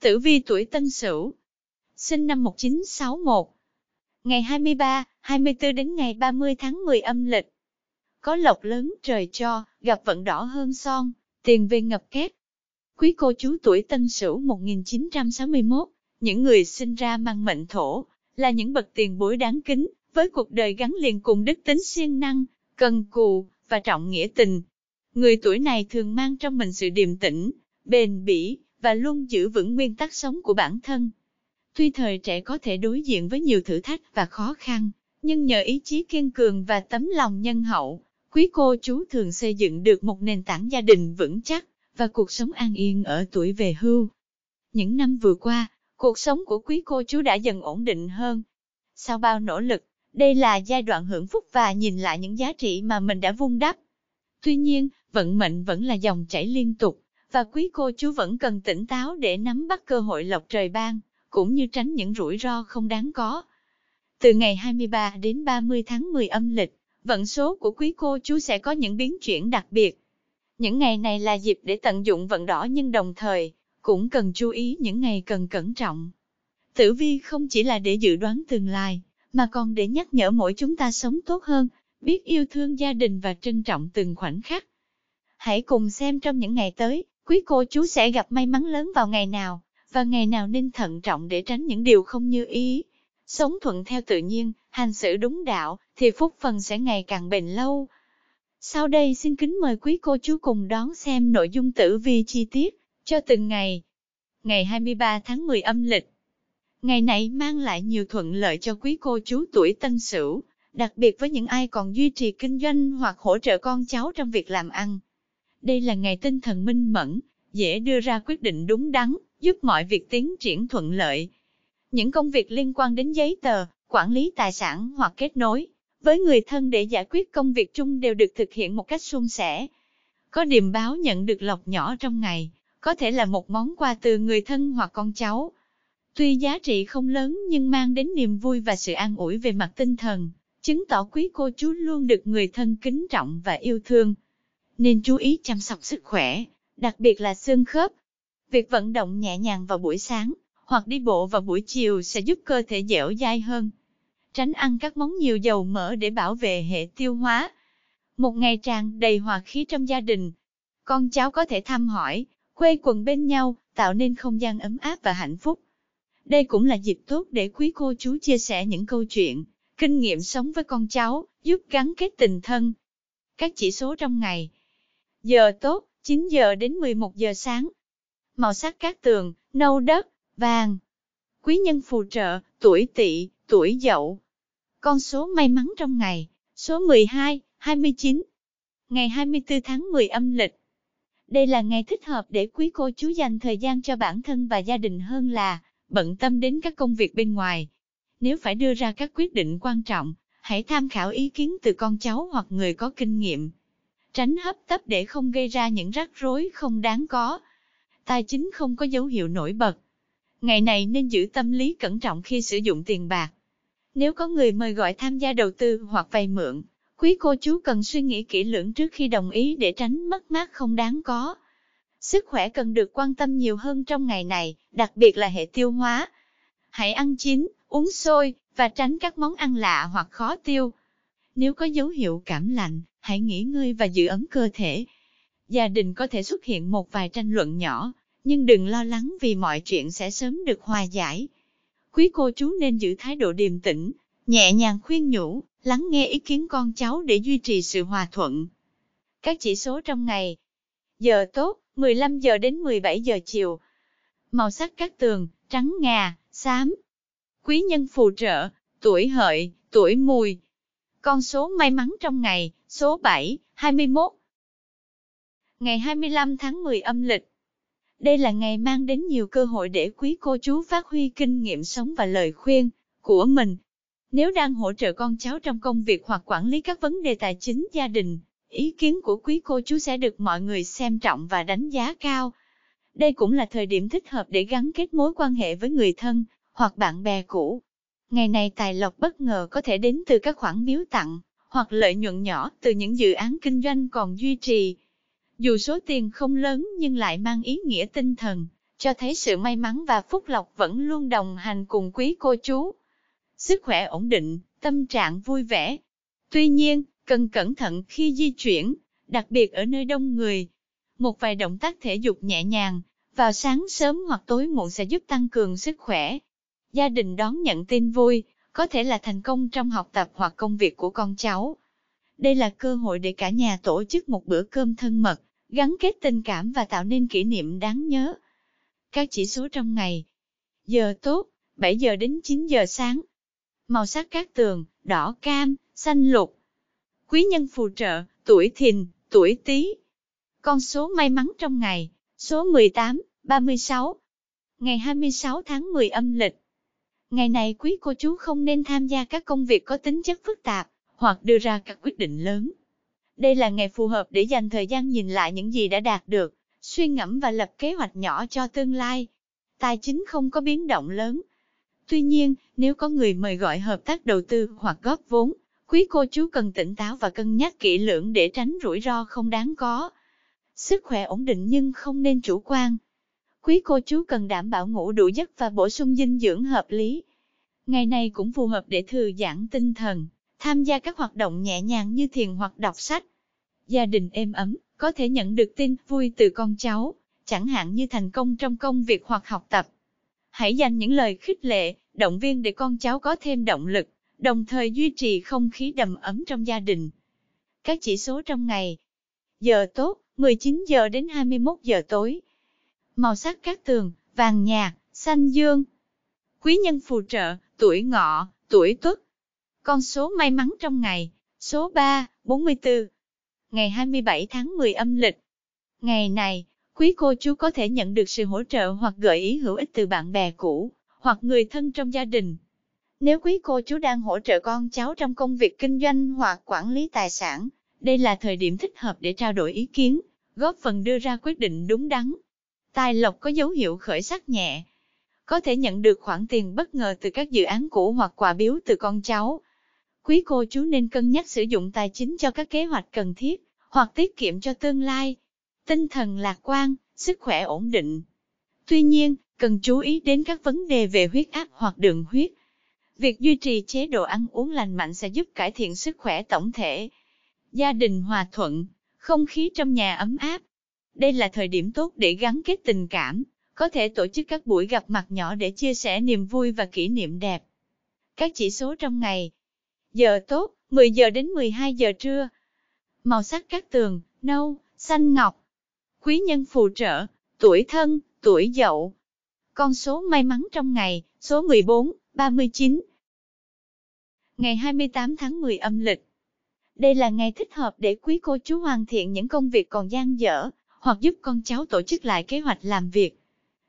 Tử vi tuổi Tân Sửu, sinh năm 1961, ngày 23, 24 đến ngày 30 tháng 10 âm lịch. Có lộc lớn trời cho, gặp vận đỏ hơn son, tiền về ngập kép. Quý cô chú tuổi Tân Sửu 1961, những người sinh ra mang mệnh thổ, là những bậc tiền bối đáng kính, với cuộc đời gắn liền cùng đức tính siêng năng, cần cù và trọng nghĩa tình. Người tuổi này thường mang trong mình sự điềm tĩnh, bền bỉ, và luôn giữ vững nguyên tắc sống của bản thân. Tuy thời trẻ có thể đối diện với nhiều thử thách và khó khăn, nhưng nhờ ý chí kiên cường và tấm lòng nhân hậu, quý cô chú thường xây dựng được một nền tảng gia đình vững chắc và cuộc sống an yên ở tuổi về hưu. Những năm vừa qua, cuộc sống của quý cô chú đã dần ổn định hơn. Sau bao nỗ lực, đây là giai đoạn hưởng phúc và nhìn lại những giá trị mà mình đã vun đắp. Tuy nhiên, vận mệnh vẫn là dòng chảy liên tục, và quý cô chú vẫn cần tỉnh táo để nắm bắt cơ hội lộc trời ban, cũng như tránh những rủi ro không đáng có. Từ ngày 23 đến 30 tháng 10 âm lịch, vận số của quý cô chú sẽ có những biến chuyển đặc biệt. Những ngày này là dịp để tận dụng vận đỏ nhưng đồng thời, cũng cần chú ý những ngày cần cẩn trọng. Tử vi không chỉ là để dự đoán tương lai, mà còn để nhắc nhở mỗi chúng ta sống tốt hơn, biết yêu thương gia đình và trân trọng từng khoảnh khắc. Hãy cùng xem trong những ngày tới, quý cô chú sẽ gặp may mắn lớn vào ngày nào, và ngày nào nên thận trọng để tránh những điều không như ý. Sống thuận theo tự nhiên, hành xử đúng đạo, thì phúc phần sẽ ngày càng bền lâu. Sau đây xin kính mời quý cô chú cùng đón xem nội dung tử vi chi tiết cho từng ngày. Ngày 23 tháng 10 âm lịch. Ngày này mang lại nhiều thuận lợi cho quý cô chú tuổi Tân Sửu, đặc biệt với những ai còn duy trì kinh doanh hoặc hỗ trợ con cháu trong việc làm ăn. Đây là ngày tinh thần minh mẫn, dễ đưa ra quyết định đúng đắn, giúp mọi việc tiến triển thuận lợi. Những công việc liên quan đến giấy tờ, quản lý tài sản hoặc kết nối với người thân để giải quyết công việc chung đều được thực hiện một cách suôn sẻ. Có điểm báo nhận được lọc nhỏ trong ngày, có thể là một món quà từ người thân hoặc con cháu. Tuy giá trị không lớn nhưng mang đến niềm vui và sự an ủi về mặt tinh thần, chứng tỏ quý cô chú luôn được người thân kính trọng và yêu thương nên chú ý chăm sóc sức khỏe, đặc biệt là xương khớp. Việc vận động nhẹ nhàng vào buổi sáng, hoặc đi bộ vào buổi chiều sẽ giúp cơ thể dẻo dai hơn. Tránh ăn các món nhiều dầu mỡ để bảo vệ hệ tiêu hóa. Một ngày tràn đầy hòa khí trong gia đình. Con cháu có thể thăm hỏi, quê quần bên nhau, tạo nên không gian ấm áp và hạnh phúc. Đây cũng là dịp tốt để quý cô chú chia sẻ những câu chuyện, kinh nghiệm sống với con cháu, giúp gắn kết tình thân. Các chỉ số trong ngày, giờ tốt, 9 giờ đến 11 giờ sáng. Màu sắc các tường, nâu đất, vàng. Quý nhân phù trợ, tuổi tỵ, tuổi dậu. Con số may mắn trong ngày, số 12, 29. Ngày 24 tháng 10 âm lịch. Đây là ngày thích hợp để quý cô chú dành thời gian cho bản thân và gia đình hơn là bận tâm đến các công việc bên ngoài. Nếu phải đưa ra các quyết định quan trọng, hãy tham khảo ý kiến từ con cháu hoặc người có kinh nghiệm tránh hấp tấp để không gây ra những rắc rối không đáng có. Tài chính không có dấu hiệu nổi bật. Ngày này nên giữ tâm lý cẩn trọng khi sử dụng tiền bạc. Nếu có người mời gọi tham gia đầu tư hoặc vay mượn, quý cô chú cần suy nghĩ kỹ lưỡng trước khi đồng ý để tránh mất mát không đáng có. Sức khỏe cần được quan tâm nhiều hơn trong ngày này, đặc biệt là hệ tiêu hóa. Hãy ăn chín, uống sôi và tránh các món ăn lạ hoặc khó tiêu. Nếu có dấu hiệu cảm lạnh, hãy nghỉ ngơi và giữ ấm cơ thể. Gia đình có thể xuất hiện một vài tranh luận nhỏ, nhưng đừng lo lắng vì mọi chuyện sẽ sớm được hòa giải. Quý cô chú nên giữ thái độ điềm tĩnh, nhẹ nhàng khuyên nhủ, lắng nghe ý kiến con cháu để duy trì sự hòa thuận. Các chỉ số trong ngày Giờ tốt, 15 giờ đến 17 giờ chiều. Màu sắc các tường, trắng ngà, xám. Quý nhân phù trợ, tuổi hợi, tuổi mùi, con số may mắn trong ngày, số 7, 21. Ngày 25 tháng 10 âm lịch. Đây là ngày mang đến nhiều cơ hội để quý cô chú phát huy kinh nghiệm sống và lời khuyên của mình. Nếu đang hỗ trợ con cháu trong công việc hoặc quản lý các vấn đề tài chính gia đình, ý kiến của quý cô chú sẽ được mọi người xem trọng và đánh giá cao. Đây cũng là thời điểm thích hợp để gắn kết mối quan hệ với người thân hoặc bạn bè cũ. Ngày này tài lộc bất ngờ có thể đến từ các khoản biếu tặng, hoặc lợi nhuận nhỏ từ những dự án kinh doanh còn duy trì. Dù số tiền không lớn nhưng lại mang ý nghĩa tinh thần, cho thấy sự may mắn và phúc lộc vẫn luôn đồng hành cùng quý cô chú. Sức khỏe ổn định, tâm trạng vui vẻ. Tuy nhiên, cần cẩn thận khi di chuyển, đặc biệt ở nơi đông người. Một vài động tác thể dục nhẹ nhàng, vào sáng sớm hoặc tối muộn sẽ giúp tăng cường sức khỏe gia đình đón nhận tin vui, có thể là thành công trong học tập hoặc công việc của con cháu. Đây là cơ hội để cả nhà tổ chức một bữa cơm thân mật, gắn kết tình cảm và tạo nên kỷ niệm đáng nhớ. Các chỉ số trong ngày Giờ tốt, 7 giờ đến 9 giờ sáng Màu sắc các tường, đỏ cam, xanh lục Quý nhân phù trợ, tuổi thìn, tuổi tý Con số may mắn trong ngày, số 18, 36 Ngày 26 tháng 10 âm lịch Ngày này quý cô chú không nên tham gia các công việc có tính chất phức tạp, hoặc đưa ra các quyết định lớn. Đây là ngày phù hợp để dành thời gian nhìn lại những gì đã đạt được, suy ngẫm và lập kế hoạch nhỏ cho tương lai. Tài chính không có biến động lớn. Tuy nhiên, nếu có người mời gọi hợp tác đầu tư hoặc góp vốn, quý cô chú cần tỉnh táo và cân nhắc kỹ lưỡng để tránh rủi ro không đáng có. Sức khỏe ổn định nhưng không nên chủ quan, Quý cô chú cần đảm bảo ngủ đủ giấc và bổ sung dinh dưỡng hợp lý. Ngày này cũng phù hợp để thư giãn tinh thần, tham gia các hoạt động nhẹ nhàng như thiền hoặc đọc sách. Gia đình êm ấm, có thể nhận được tin vui từ con cháu, chẳng hạn như thành công trong công việc hoặc học tập. Hãy dành những lời khích lệ, động viên để con cháu có thêm động lực, đồng thời duy trì không khí đầm ấm trong gia đình. Các chỉ số trong ngày Giờ tốt, 19 giờ đến 21 giờ tối màu sắc các tường, vàng nhạt, xanh dương. Quý nhân phù trợ, tuổi ngọ, tuổi tuất. Con số may mắn trong ngày, số 3, 44. Ngày 27 tháng 10 âm lịch. Ngày này, quý cô chú có thể nhận được sự hỗ trợ hoặc gợi ý hữu ích từ bạn bè cũ, hoặc người thân trong gia đình. Nếu quý cô chú đang hỗ trợ con cháu trong công việc kinh doanh hoặc quản lý tài sản, đây là thời điểm thích hợp để trao đổi ý kiến, góp phần đưa ra quyết định đúng đắn. Tài lộc có dấu hiệu khởi sắc nhẹ. Có thể nhận được khoản tiền bất ngờ từ các dự án cũ hoặc quà biếu từ con cháu. Quý cô chú nên cân nhắc sử dụng tài chính cho các kế hoạch cần thiết, hoặc tiết kiệm cho tương lai. Tinh thần lạc quan, sức khỏe ổn định. Tuy nhiên, cần chú ý đến các vấn đề về huyết áp hoặc đường huyết. Việc duy trì chế độ ăn uống lành mạnh sẽ giúp cải thiện sức khỏe tổng thể. Gia đình hòa thuận, không khí trong nhà ấm áp, đây là thời điểm tốt để gắn kết tình cảm, có thể tổ chức các buổi gặp mặt nhỏ để chia sẻ niềm vui và kỷ niệm đẹp. Các chỉ số trong ngày Giờ tốt, 10 giờ đến 12 giờ trưa Màu sắc các tường, nâu, xanh ngọc Quý nhân phù trợ, tuổi thân, tuổi dậu Con số may mắn trong ngày, số 14, 39 Ngày 28 tháng 10 âm lịch Đây là ngày thích hợp để quý cô chú hoàn thiện những công việc còn gian dở, hoặc giúp con cháu tổ chức lại kế hoạch làm việc.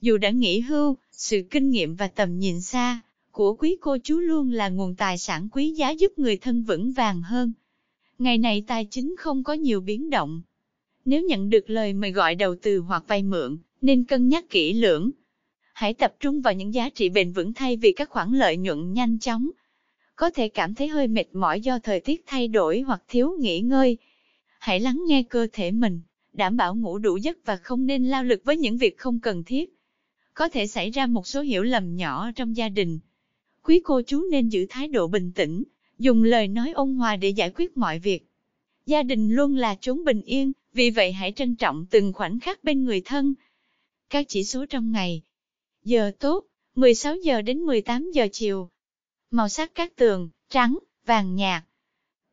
Dù đã nghỉ hưu, sự kinh nghiệm và tầm nhìn xa của quý cô chú luôn là nguồn tài sản quý giá giúp người thân vững vàng hơn. Ngày này tài chính không có nhiều biến động. Nếu nhận được lời mời gọi đầu tư hoặc vay mượn, nên cân nhắc kỹ lưỡng. Hãy tập trung vào những giá trị bền vững thay vì các khoản lợi nhuận nhanh chóng. Có thể cảm thấy hơi mệt mỏi do thời tiết thay đổi hoặc thiếu nghỉ ngơi. Hãy lắng nghe cơ thể mình đảm bảo ngủ đủ giấc và không nên lao lực với những việc không cần thiết. Có thể xảy ra một số hiểu lầm nhỏ trong gia đình. Quý cô chú nên giữ thái độ bình tĩnh, dùng lời nói ôn hòa để giải quyết mọi việc. Gia đình luôn là chốn bình yên, vì vậy hãy trân trọng từng khoảnh khắc bên người thân. Các chỉ số trong ngày. Giờ tốt, 16 giờ đến 18 giờ chiều. Màu sắc các tường, trắng, vàng nhạt.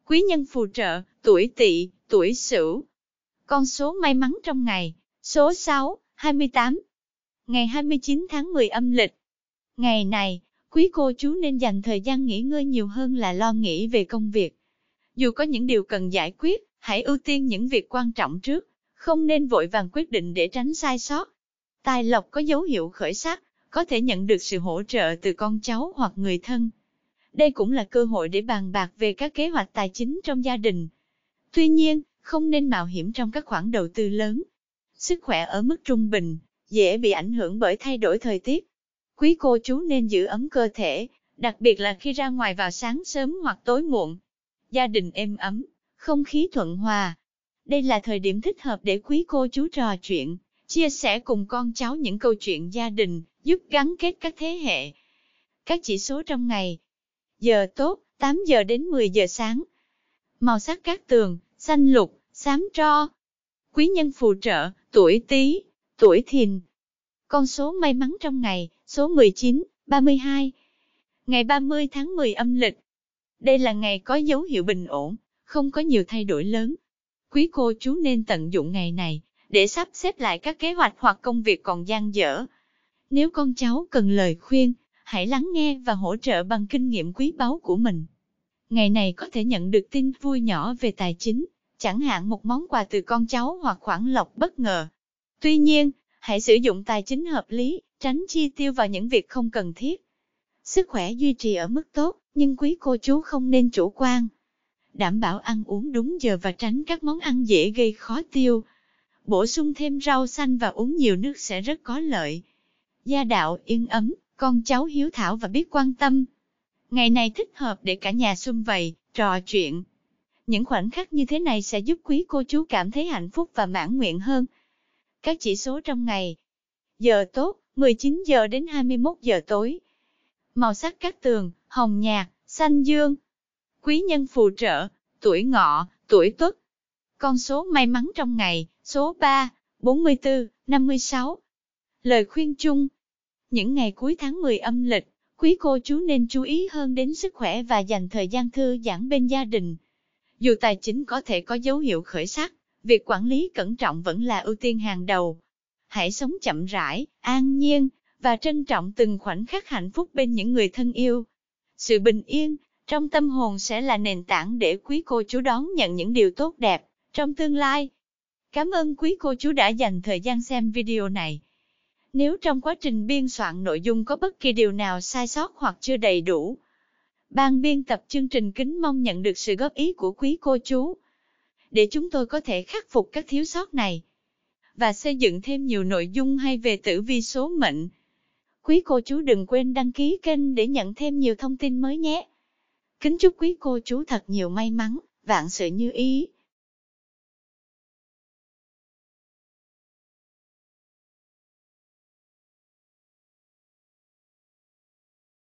Quý nhân phù trợ, tuổi tỵ, tuổi sửu, con số may mắn trong ngày, số 6, 28. Ngày 29 tháng 10 âm lịch. Ngày này, quý cô chú nên dành thời gian nghỉ ngơi nhiều hơn là lo nghĩ về công việc. Dù có những điều cần giải quyết, hãy ưu tiên những việc quan trọng trước, không nên vội vàng quyết định để tránh sai sót. Tài lộc có dấu hiệu khởi sắc, có thể nhận được sự hỗ trợ từ con cháu hoặc người thân. Đây cũng là cơ hội để bàn bạc về các kế hoạch tài chính trong gia đình. Tuy nhiên, không nên mạo hiểm trong các khoản đầu tư lớn. Sức khỏe ở mức trung bình, dễ bị ảnh hưởng bởi thay đổi thời tiết. Quý cô chú nên giữ ấm cơ thể, đặc biệt là khi ra ngoài vào sáng sớm hoặc tối muộn. Gia đình êm ấm, không khí thuận hòa. Đây là thời điểm thích hợp để quý cô chú trò chuyện, chia sẻ cùng con cháu những câu chuyện gia đình, giúp gắn kết các thế hệ. Các chỉ số trong ngày. Giờ tốt, 8 giờ đến 10 giờ sáng. Màu sắc các tường, xanh lục, xám tro. Quý nhân phù trợ, tuổi Tý, tuổi Thìn. Con số may mắn trong ngày, số 19, 32. Ngày 30 tháng 10 âm lịch. Đây là ngày có dấu hiệu bình ổn, không có nhiều thay đổi lớn. Quý cô chú nên tận dụng ngày này để sắp xếp lại các kế hoạch hoặc công việc còn dang dở. Nếu con cháu cần lời khuyên, hãy lắng nghe và hỗ trợ bằng kinh nghiệm quý báu của mình. Ngày này có thể nhận được tin vui nhỏ về tài chính, chẳng hạn một món quà từ con cháu hoặc khoản lộc bất ngờ. Tuy nhiên, hãy sử dụng tài chính hợp lý, tránh chi tiêu vào những việc không cần thiết. Sức khỏe duy trì ở mức tốt, nhưng quý cô chú không nên chủ quan. Đảm bảo ăn uống đúng giờ và tránh các món ăn dễ gây khó tiêu. Bổ sung thêm rau xanh và uống nhiều nước sẽ rất có lợi. Gia đạo yên ấm, con cháu hiếu thảo và biết quan tâm. Ngày này thích hợp để cả nhà xung vầy, trò chuyện, những khoảnh khắc như thế này sẽ giúp quý cô chú cảm thấy hạnh phúc và mãn nguyện hơn. Các chỉ số trong ngày Giờ tốt, 19 giờ đến 21 giờ tối. Màu sắc các tường, hồng nhạt, xanh dương. Quý nhân phù trợ, tuổi ngọ, tuổi tuất. Con số may mắn trong ngày, số 3, 44, 56. Lời khuyên chung Những ngày cuối tháng 10 âm lịch, quý cô chú nên chú ý hơn đến sức khỏe và dành thời gian thư giãn bên gia đình. Dù tài chính có thể có dấu hiệu khởi sắc, việc quản lý cẩn trọng vẫn là ưu tiên hàng đầu. Hãy sống chậm rãi, an nhiên, và trân trọng từng khoảnh khắc hạnh phúc bên những người thân yêu. Sự bình yên trong tâm hồn sẽ là nền tảng để quý cô chú đón nhận những điều tốt đẹp trong tương lai. Cảm ơn quý cô chú đã dành thời gian xem video này. Nếu trong quá trình biên soạn nội dung có bất kỳ điều nào sai sót hoặc chưa đầy đủ, Ban biên tập chương trình kính mong nhận được sự góp ý của quý cô chú để chúng tôi có thể khắc phục các thiếu sót này và xây dựng thêm nhiều nội dung hay về tử vi số mệnh. Quý cô chú đừng quên đăng ký kênh để nhận thêm nhiều thông tin mới nhé. Kính chúc quý cô chú thật nhiều may mắn, vạn sự như ý.